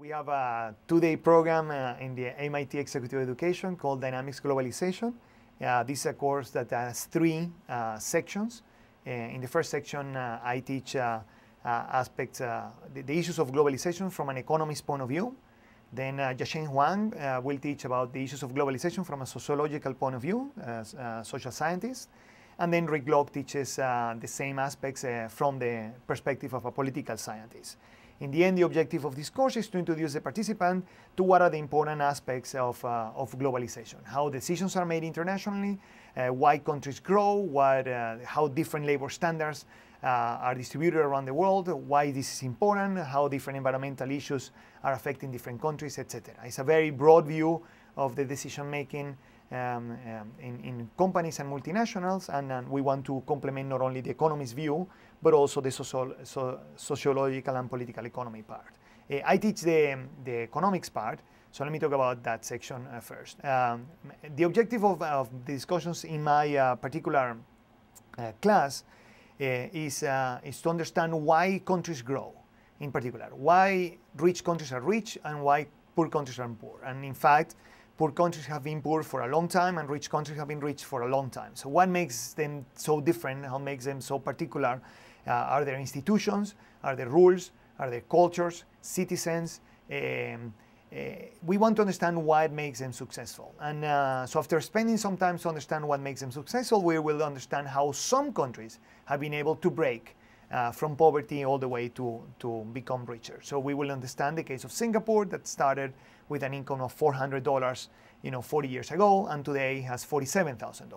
We have a two-day program uh, in the MIT Executive Education called Dynamics Globalization. Uh, this is a course that has three uh, sections. Uh, in the first section, uh, I teach uh, aspects, the, the, issues of globalization from an economist's point of view. Then uh, Huang will teach about the issues of globalization from a sociological point of view, a social scientist. And then Rick Glock teaches the same aspects from the perspective of a political scientist. In the end, the objective of this course is to introduce the participant to what are the important aspects of, uh, of globalization, how decisions are made internationally, uh, why countries grow, what, uh, how different labor standards uh, are distributed around the world, why this is important, how different environmental issues are affecting different countries, etc. It's a very broad view of the decision making um, um, in, in, companies and multinationals, and, we want to complement not only the economist view, but also the social, so, sociological and political economy part. Uh, I teach the, the economics part, so let me talk about that section uh, first. Um, the objective of, of, the discussions in my uh, particular uh, class uh, is, uh, is to understand why countries grow, in particular, why rich countries are rich and why poor countries are poor. And in fact, poor countries have been poor for a long time and rich countries have been rich for a long time. So what makes them so different? What makes them so particular? Uh, are there institutions? Are there rules? Are there cultures? Citizens? Um, uh, we want to understand why it makes them successful. And uh, so after spending some time to understand what makes them successful, we will understand how some countries have been able to break uh, from poverty all the way to, to become richer. So we will understand the case of Singapore that started with an income of $400 you know, 40 years ago and today has $47,000.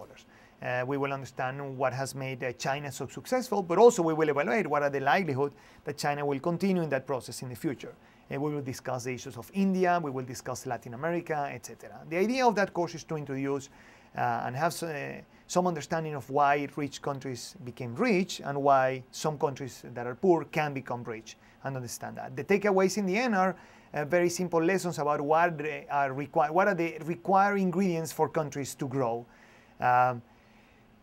Uh, we will understand what has made uh, China so successful, but also we will evaluate what are the likelihood that China will continue in that process in the future. And uh, we will discuss the issues of India, we will discuss Latin America, etc. The idea of that course is to introduce uh, and have uh, some understanding of why rich countries became rich and why some countries that are poor can become rich and understand that. The takeaways in the end are uh, very simple lessons about what are, requi- what are the required ingredients for countries to grow. Um,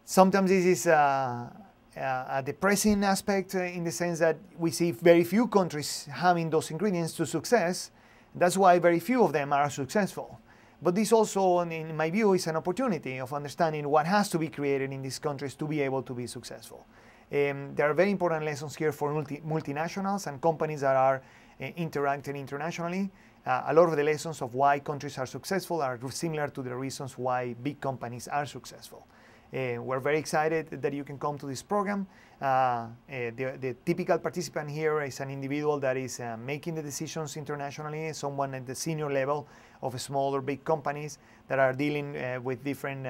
sometimes this is uh, uh, a depressing aspect uh, in the sense that we see very few countries having those ingredients to success. That's why very few of them are successful. But this also, in my view, is an opportunity of understanding what has to be created in these countries to be able to be successful. Um, there are very important lessons here for multi multinationals and companies that are uh, interacting internationally. Uh, a lot of the lessons of why countries are successful are similar to the reasons why big companies are successful. Uh, we're very excited that you can come to this program. Uh, uh the, the, typical participant here is an individual that is uh, making the decisions internationally, someone at the senior level of small or big companies that are dealing uh, with different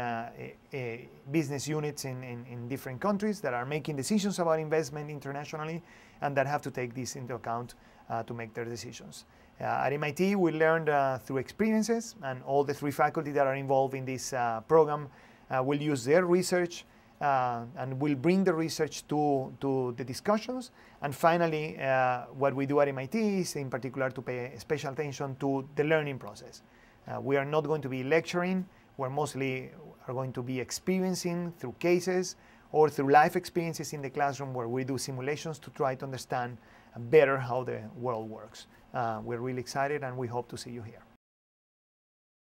business units in, in, in different countries that are making decisions about investment internationally and that have to take this into account uh, to make their decisions. Uh, at MIT, we learned uh, through experiences, and all the three faculty that are involved in this program uh, will use their research uh, and we'll bring the research to, to the discussions. And finally, uh, what we do at MIT is in particular to pay special attention to the learning process. Uh, we are not going to be lecturing, we're mostly are going to be experiencing through cases or through life experiences in the classroom where we do simulations to try to understand better how the world works. Uh, we're really excited and we hope to see you here.